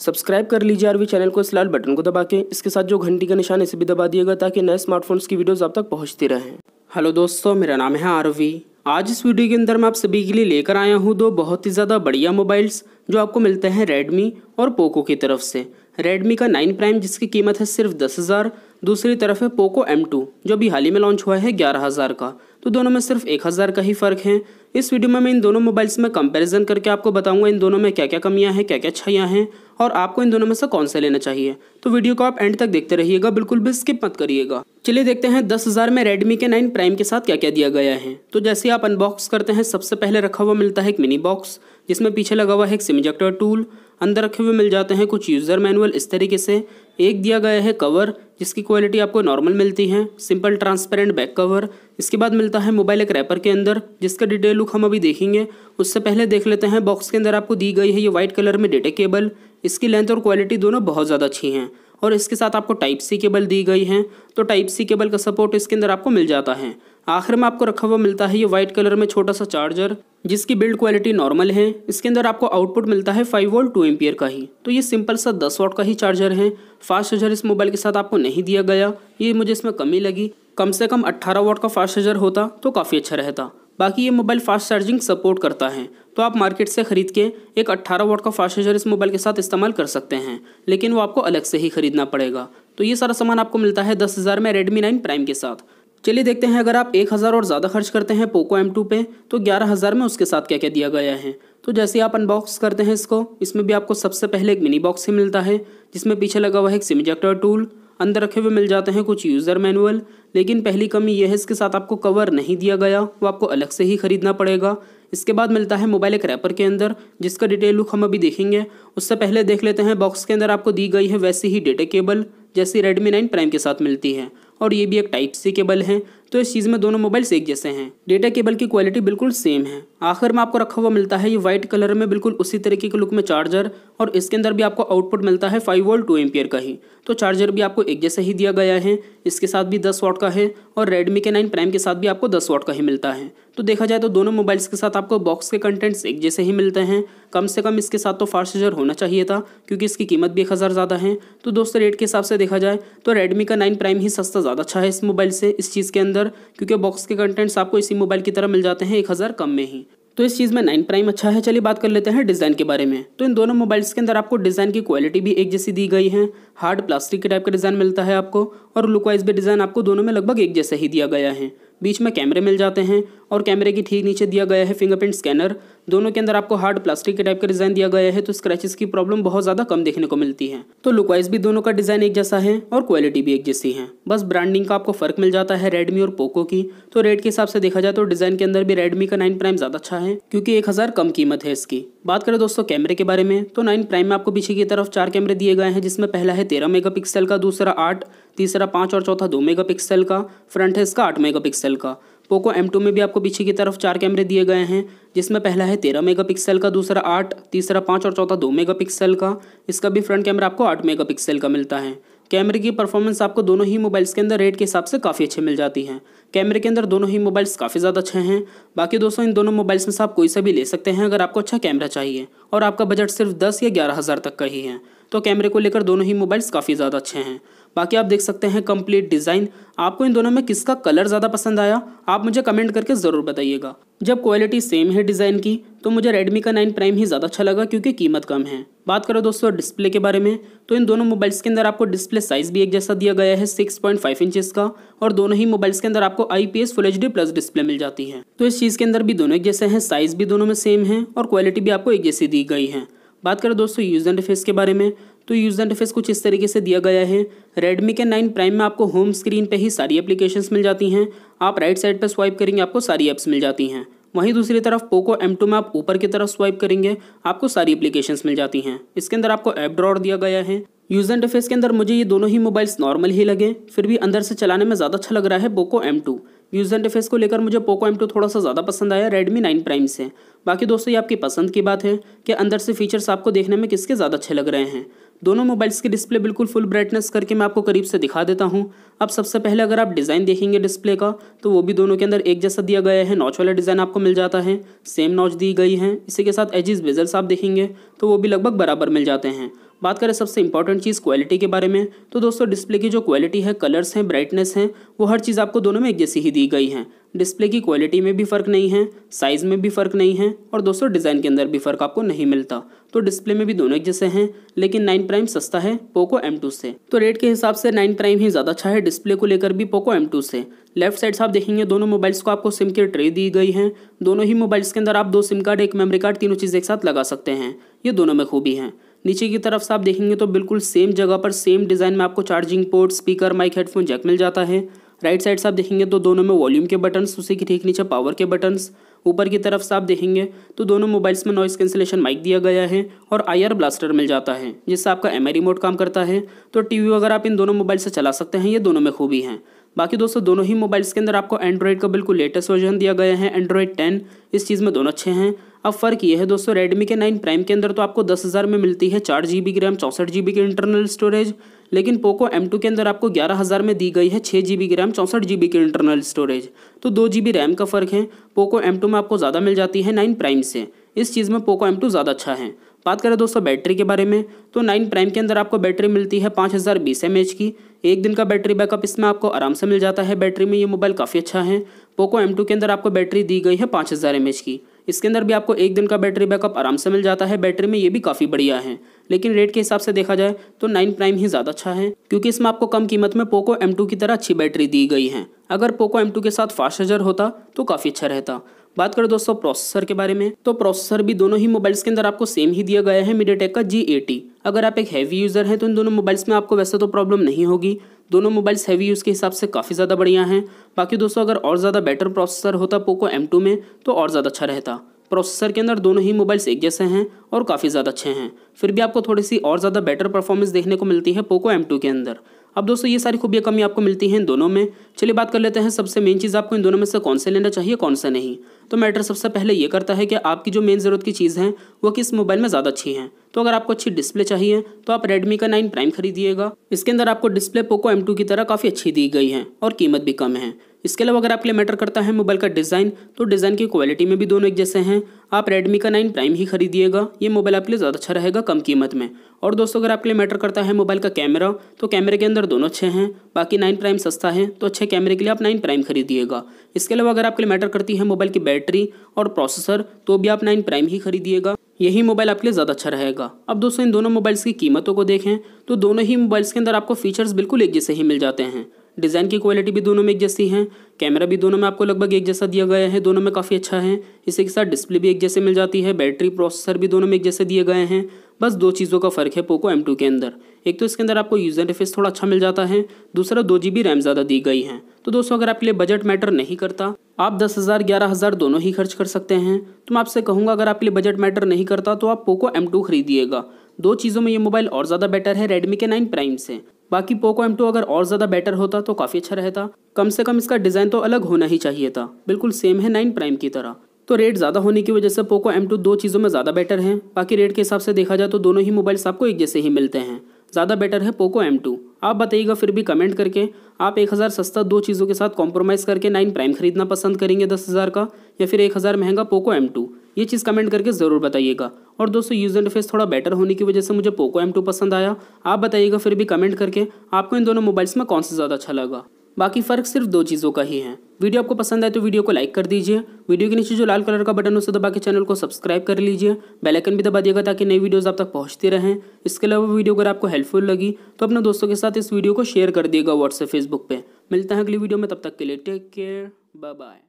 subscribe कर लीजिए RV channel को इस लाल बटन को दबा के इसके साथ जो घंटी का निशान इसे भी दबा दिएगा ताकि नए स्मार्टफोन्स की वीडियोस आप तक पहुंचती रहें हेलो दोस्तों मेरा नाम है आरवी आज इस वीडियो के अंदर मैं आप सभी के लिए लेकर आया हूँ दो बहुत ही ज़्यादा बढ़िया मोबाइल्स जो आपको मिलते हैं रेडमी और पोको की तरफ से रेडमी का नाइन प्राइम जिसकी कीमत है सिर्फ दस हज़ार दूसरी तरफ है पोको एम टू जो अभी हाल ही में लॉन्च हुआ है ग्यारह हज़ार का तो दोनों में सिर्फ एक हज़ार का ही फ़र्क है इस वीडियो में मैं इन दोनों मोबाइल्स में कंपैरिजन करके आपको बताऊंगा इन दोनों में क्या क्या कमियां हैं क्या क्या अच्छाइयाँ हैं और आपको इन दोनों में से कौन सा लेना चाहिए तो वीडियो को आप एंड तक देखते रहिएगा बिल्कुल भी स्किप मत करिएगा चलिए देखते हैं दस हज़ार में रेडमी के नाइन प्राइम के साथ क्या क्या दिया गया है तो जैसे आप अनबॉक्स करते हैं सबसे पहले रखा हुआ मिलता है एक मिनी बॉक्स जिसमें पीछे लगा हुआ है एक सिम इजेक्टर टूल अंदर रखे हुए मिल जाते हैं कुछ यूज़र मैनुअल इस तरीके से एक दिया गया है कवर जिसकी क्वालिटी आपको नॉर्मल मिलती है सिंपल ट्रांसपेरेंट बैक कवर इसके बाद मिलता है मोबाइल एक रैपर के अंदर जिसका डिटेल लुक हम अभी देखेंगे उससे पहले देख लेते हैं बॉक्स के अंदर आपको दी गई है ये वाइट कलर में डेटा केबल इसकी लेंथ और क्वालिटी दोनों बहुत ज़्यादा अच्छी हैं और इसके साथ आपको टाइप सी केबल दी गई है तो टाइप सी केबल का सपोर्ट इसके अंदर आपको मिल जाता है आखिर में आपको रखा हुआ मिलता है ये व्हाइट कलर में छोटा सा चार्जर जिसकी बिल्ड क्वालिटी नॉर्मल है इसके अंदर आपको आउटपुट मिलता है फाइव वोल्ट टू एम्पियर का ही तो ये सिंपल सा दस वोट का ही चार्जर है फास्ट चार्जर इस मोबाइल के साथ आपको नहीं दिया गया ये मुझे इसमें कमी लगी कम से कम अट्ठारह वोट का फास्ट चार्जर होता तो काफ़ी अच्छा रहता बाकी ये मोबाइल फास्ट चार्जिंग सपोर्ट करता है तो आप मार्केट से खरीद के एक 18 वोट का फास्ट चार्जर इस मोबाइल के साथ इस्तेमाल कर सकते हैं लेकिन वो आपको अलग से ही खरीदना पड़ेगा तो ये सारा सामान आपको मिलता है दस हज़ार में रेडमी नाइन प्राइम के साथ चलिए देखते हैं अगर आप एक हज़ार और ज़्यादा खर्च करते हैं पोको एम टू पे तो ग्यारह हज़ार में उसके साथ क्या क्या दिया गया है तो जैसे आप अनबॉक्स करते हैं इसको इसमें भी आपको सबसे पहले एक मिनी बॉक्स ही मिलता है जिसमें पीछे लगा हुआ है एक सिम इजेक्टर टूल अंदर रखे हुए मिल जाते हैं कुछ यूज़र मैनुअल लेकिन पहली कमी यह है इसके साथ आपको कवर नहीं दिया गया वो आपको अलग से ही खरीदना पड़ेगा इसके बाद मिलता है मोबाइल एक रैपर के अंदर जिसका डिटेल लुक हम अभी देखेंगे उससे पहले देख लेते हैं बॉक्स के अंदर आपको दी गई है वैसी ही डेटा केबल जैसी रेडमी नाइन प्राइम के साथ मिलती है और ये भी एक टाइप सी केबल है तो इस चीज़ में दोनों मोबाइल्स एक जैसे हैं डेटा केबल की क्वालिटी बिल्कुल सेम है आखिर में आपको रखा हुआ मिलता है ये व्हाइट कलर में बिल्कुल उसी तरीके के लुक में चार्जर और इसके अंदर भी आपको आउटपुट मिलता है फाइव वोल्ट टू एमपियर का ही तो चार्जर भी आपको एक जैसा ही दिया गया है इसके साथ भी दस वाट का है और रेडमी के नाइन प्राइम के साथ भी आपको दस वाट का ही मिलता है तो देखा जाए तो दोनों मोबाइल्स के साथ आपको बॉक्स के कंटेंट्स एक जैसे ही मिलते हैं कम से कम इसके साथ तो फास्ट चार्जर होना चाहिए था क्योंकि इसकी कीमत भी एक हज़ार ज़्यादा है तो दोस्तों रेट के हिसाब से देखा जाए तो रेडमी का नाइन प्राइम ही सस्ता ज़्यादा अच्छा है इस मोबाइल से इस चीज़ के अंदर क्योंकि बॉक्स के कंटेंट्स आपको इसी मोबाइल की तरह मिल जाते हैं एक हज़ार कम में ही तो इस चीज़ में नाइन प्राइम अच्छा है चलिए बात कर लेते हैं डिज़ाइन के बारे में तो इन दोनों मोबाइल्स के अंदर आपको डिज़ाइन की क्वालिटी भी एक जैसी दी गई है हार्ड प्लास्टिक के टाइप का डिज़ाइन मिलता है आपको और लुकवाइज भी डिज़ाइन आपको दोनों में लगभग एक जैसा ही दिया गया है बीच में कैमरे मिल जाते हैं और कैमरे की ठीक नीचे दिया गया है फिंगरप्रिंट स्कैनर दोनों के अंदर आपको हार्ड प्लास्टिक के टाइप का डिज़ाइन दिया गया है तो स्क्रैचेस की प्रॉब्लम बहुत ज़्यादा कम देखने को मिलती है तो लुकवाइज भी दोनों का डिज़ाइन एक जैसा है और क्वालिटी भी एक जैसी है बस ब्रांडिंग का आपको फ़र्क मिल जाता है रेडमी और पोको की तो रेट के हिसाब से देखा जाए तो डिज़ाइन के अंदर भी रेडमी का नाइन प्राइम ज़्यादा अच्छा है क्योंकि एक कम कीमत है इसकी बात करें दोस्तों कैमरे के बारे में तो नाइन प्राइम में आपको पीछे की तरफ चार कैमरे दिए गए हैं जिसमें पहला है तेरह मेगापिक्सल का दूसरा आठ तीसरा पाँच और चौथा दो मेगापिक्सल का फ्रंट है इसका आठ मेगापिक्सल का पोको M2 में भी आपको पीछे की तरफ चार कैमरे दिए गए हैं जिसमें पहला है तेरह मेगापिक्सल का दूसरा आठ तीसरा पाँच और चौथा दो मेगापिक्सल का इसका भी फ्रंट कैमरा आपको आठ मेगापिक्सल का मिलता है कैमरे की परफॉर्मेंस आपको दोनों ही मोबाइल्स के अंदर रेट के हिसाब से काफ़ी अच्छे मिल जाती हैं कैमरे के अंदर दोनों ही मोबाइल्स काफ़ी ज़्यादा अच्छे हैं बाकी दोस्तों इन दोनों मोबाइल्स में से आप कोई सा भी ले सकते हैं अगर आपको अच्छा कैमरा चाहिए और आपका बजट सिर्फ दस या ग्यारह हज़ार तक का ही है तो कैमरे को लेकर दोनों ही मोबाइल्स काफ़ी ज़्यादा अच्छे हैं बाकी आप देख सकते हैं कंप्लीट डिज़ाइन आपको इन दोनों में किसका कलर ज़्यादा पसंद आया आप मुझे कमेंट करके ज़रूर बताइएगा जब क्वालिटी सेम है डिज़ाइन की तो मुझे रेडमी का नाइन प्राइम ही ज़्यादा अच्छा लगा क्योंकि कीमत कम है बात करो दोस्तों डिस्प्ले के बारे में तो इन दोनों मोबाइल्स के अंदर आपको डिस्प्ले साइज़ भी एक जैसा दिया गया है सिक्स पॉइंट का और दोनों ही मोबाइल्स के अंदर आपको I P S full H D plus display मिल जाती है तो इस चीज़ के अंदर भी दोनों एक जैसे हैं साइज़ भी दोनों में सेम है और क्वालिटी भी आपको एक जैसी दी गई है बात करें दोस्तों यूज़ एंड फेस के बारे में तो यूज़ एंड फेस कुछ इस तरीके से दिया गया है रेडमी के नाइन प्राइम में आपको होम स्क्रीन पे ही सारी एप्लीकेशंस मिल जाती हैं आप राइट साइड पर स्वाइप करेंगे आपको सारी ऐप्स मिल जाती हैं वहीं दूसरी तरफ पोको एम टू में आप ऊपर की तरफ स्वाइप करेंगे आपको सारी एप्लीकेशंस मिल जाती हैं इसके अंदर आपको ऐप ड्रॉर दिया गया है यूज़र इंटरफेस के अंदर मुझे ये दोनों ही मोबाइल्स नॉर्मल ही लगे फिर भी अंदर से चलाने में ज़्यादा अच्छा लग रहा है Poco M two user interface को लेकर मुझे पोको एम टू थोड़ा सा ज़्यादा पसंद आया रेडमी नाइन प्राइम से बाकी दोस्तों ये आपकी पसंद की बात है कि अंदर से फीचर्स आपको देखने में किसके ज़्यादा अच्छे लग रहे हैं दोनों मोबाइल्स की डिस्प्ले बिल्कुल फुल ब्राइटनेस करके मैं आपको करीब से दिखा देता हूँ अब सबसे पहले अगर आप डिज़ाइन देखेंगे डिस्प्ले का तो वो भी दोनों के अंदर एक जैसा दिया गया है नॉच वाला डिज़ाइन आपको मिल जाता है सेम नॉच दी गई है इसी के साथ एजिज बेजल्स आप देखेंगे तो वो भी लगभग बराबर मिल जाते हैं बात करें सबसे इंपॉर्टेंट चीज़ क्वालिटी के बारे में तो दोस्तों डिस्प्ले की जो क्वालिटी है कलर्स हैं ब्राइटनेस हैं वो हर चीज़ आपको दोनों में एक जैसी ही दी गई है डिस्प्ले की क्वालिटी में भी फ़र्क नहीं है साइज़ में भी फ़र्क नहीं है और दोस्तों डिज़ाइन के अंदर भी फ़र्क आपको नहीं मिलता तो डिस्प्ले में भी दोनों एक जैसे हैं लेकिन नाइन प्राइम सस्ता है पोको एम टू से तो रेट के हिसाब से नाइन प्राइम ही ज़्यादा अच्छा है डिस्प्ले को लेकर भी पोको एम टू से लेफ्ट साइड से आप देखेंगे दोनों मोबाइल्स को आपको सिम की ट्रे दी गई हैं दोनों ही मोबाइल्स के अंदर आप दो सिम कार्ड एक मेमोरी कार्ड तीनों चीज़ एक साथ लगा सकते हैं ये दोनों में खूबी हैं नीचे की तरफ से आप देखेंगे तो बिल्कुल सेम जगह पर सेम डिज़ाइन में आपको charging port speaker mic headphone jack मिल जाता है राइट साइड से आप देखेंगे तो दोनों में वॉल्यूम के बटन्स उसी के ठीक नीचे पावर के बटन्स ऊपर की तरफ से आप देखेंगे तो दोनों मोबाइल्स में नॉइस कैंसिलेशन माइक दिया गया है और आईआर ब्लास्टर मिल जाता है जिससे आपका एम रिमोट काम करता है तो टीवी वगैरह आप इन दोनों मोबाइल से चला सकते हैं ये दोनों में खूबी हैं बाकी दोस्तों दोनों ही मोबाइल्स के अंदर आपको एंड्रॉइड का बिल्कुल लेटेस्ट वर्जन दिया गया है एंड्रॉइड टेन इस चीज़ में दोनों अच्छे हैं अब फ़र्क ये है दोस्तों रेडमी के नाइन प्राइम के अंदर तो आपको दस हज़ार में मिलती है चार जी बी की रैम चौंसठ जी बी की इंटरनल स्टोरेज लेकिन पोको एम टू के अंदर आपको ग्यारह हज़ार में दी गई है छः जी बी की रैम चौंसठ जी बी की इंटरनल स्टोरेज तो दो जी बी रैम का फ़र्क है पोको एम टू में आपको ज़्यादा मिल जाती है नाइन प्राइम से इस चीज़ में पोको एम टू ज़्यादा अच्छा है बात करें दोस्तों बैटरी के बारे में तो नाइन प्राइम के अंदर आपको बैटरी मिलती है पाँच हज़ार बीस एम एच की एक दिन का बैटरी बैकअप इसमें आपको आराम से मिल जाता है बैटरी में ये मोबाइल काफ़ी अच्छा है पोको एम टू के अंदर आपको बैटरी दी गई है पाँच हज़ार एम एच की इसके अंदर भी आपको एक दिन का बैटरी बैकअप आराम से मिल जाता है बैटरी में ये भी काफ़ी बढ़िया है लेकिन रेट के हिसाब से देखा जाए तो नाइन प्राइम ही ज़्यादा अच्छा है क्योंकि इसमें आपको कम कीमत में पोको एम की तरह अच्छी बैटरी दी गई है अगर पोको एम के साथ फास्ट चार्जर होता तो काफ़ी अच्छा रहता बात करें दोस्तों प्रोसेसर के बारे में तो प्रोसेसर भी दोनों ही मोबाइल्स के अंदर आपको सेम ही दिया गया है मीडिया का जी अगर आप एक हैवी यूज़र हैं तो इन दोनों मोबाइल्स में आपको वैसे तो प्रॉब्लम नहीं होगी दोनों मोबाइल्स हैवी यूज़ के हिसाब से काफ़ी ज़्यादा बढ़िया हैं बाकी दोस्तों अगर और ज़्यादा बेटर प्रोसेसर होता पोको एम में तो और ज़्यादा अच्छा रहता प्रोसेसर के अंदर दोनों ही मोबाइल्स एक जैसे हैं और काफ़ी ज़्यादा अच्छे हैं फिर भी आपको थोड़ी सी और ज़्यादा बेटर परफॉर्मेंस देखने को मिलती है पोको एम के अंदर अब दोस्तों ये सारी खूबियाँ कमी आपको मिलती हैं दोनों में चलिए बात कर लेते हैं सबसे मेन चीज़ आपको इन दोनों में से कौन से लेना चाहिए कौन सा नहीं तो मैटर सबसे पहले ये करता है कि आपकी जो मेन ज़रूरत की चीज़ है वो किस मोबाइल में ज़्यादा अच्छी है तो अगर आपको अच्छी डिस्प्ले चाहिए तो आप रेडमी का नाइन प्राइम खरीदिएगा इसके अंदर आपको डिस्प्ले पोको एम की तरह काफ़ी अच्छी दी गई है और कीमत भी कम है इसके अलावा अगर आपके लिए मैटर करता है मोबाइल का डिज़ाइन तो डिज़ाइन की क्वालिटी में भी दोनों एक जैसे हैं आप रेडमी का नाइन प्राइम ही खरीदिएगा ये मोबाइल आपके लिए ज़्यादा अच्छा रहेगा कम कीमत में और दोस्तों अगर आपके लिए मैटर करता है मोबाइल का कैमरा तो कैमरे के अंदर दोनों अच्छे हैं बाकी नाइन प्राइम सस्ता है तो अच्छे कैमरे के लिए आप नाइन प्राइम खरीदिएगा इसके अलावा अगर आपके लिए मैटर करती है मोबाइल की बैटरी और प्रोसेसर तो भी आप नाइन प्राइम ही खरीदिएगा यही मोबाइल आपके लिए ज़्यादा अच्छा रहेगा अब दोस्तों इन दोनों मोबाइल्स की कीमतों को देखें तो दोनों ही मोबाइल्स के अंदर आपको फीचर्स बिल्कुल एक जैसे ही मिल जाते हैं डिज़ाइन की क्वालिटी भी दोनों में एक जैसी है कैमरा भी दोनों में आपको लगभग एक जैसा दिया गया है दोनों में काफ़ी अच्छा है इसी के साथ डिस्प्ले भी एक जैसे मिल जाती है बैटरी प्रोसेसर भी दोनों में एक जैसे दिए गए हैं बस दो चीज़ों का फ़र्क है पोको एम के अंदर एक तो इसके अंदर आपको यूज़र इंटरफेस थोड़ा अच्छा मिल जाता है दूसरा दो जी रैम ज़्यादा दी गई है तो दोस्तों अगर आपके लिए बजट मैटर नहीं करता आप दस हज़ार ग्यारह हज़ार दोनों ही खर्च कर सकते हैं तो मैं आपसे कहूँगा अगर आपके लिए बजट मैटर नहीं करता तो आप पोको एम खरीदिएगा दो चीज़ों में ये मोबाइल और ज़्यादा बेटर है रेडमी के नाइन प्राइम से बाकी पोको एम अगर और ज़्यादा बेटर होता तो काफ़ी अच्छा रहता कम से कम इसका डिज़ाइन तो अलग होना ही चाहिए था बिल्कुल सेम है नाइन प्राइम की तरह तो रेट ज़्यादा होने की वजह से पोको एम दो चीज़ों में ज़्यादा बेटर हैं बाकी रेट के हिसाब से देखा जाए तो दोनों ही मोबाइल्स आपको एक जैसे ही मिलते हैं ज़्यादा बेटर है पोको एम टू आप बताइएगा फिर भी कमेंट करके आप एक हज़ार सस्ता दो चीज़ों के साथ कॉम्प्रोमाइज़ करके नाइन प्राइम खरीदना पसंद करेंगे दस हज़ार का या फिर एक हज़ार महंगा पोको एम टू ये चीज़ कमेंट करके ज़रूर बताइएगा और दोस्तों यूज़र इंटरफेस थोड़ा बेटर होने की वजह से मुझे पोको एम टू पसंद आया आप बताइएगा फिर भी कमेंट करके आपको इन दोनों मोबाइल्स में कौन सा ज़्यादा अच्छा लगा बाकी फ़र्क सिर्फ दो चीज़ों का ही है वीडियो आपको पसंद आए तो वीडियो को लाइक कर दीजिए वीडियो के नीचे जो लाल कलर का बटन है उसे दबा के चैनल को सब्सक्राइब कर लीजिए बेल आइकन भी दबा दिएगा ताकि नई वीडियोस आप तक पहुंचती रहें इसके अलावा वीडियो अगर आपको हेल्पफुल लगी तो अपने दोस्तों के साथ इस वीडियो को शेयर कर दिएगा व्हाट्सएप फेसबुक पर मिलते हैं अगली वीडियो में तब तक के लिए टेक केयर बाय बाय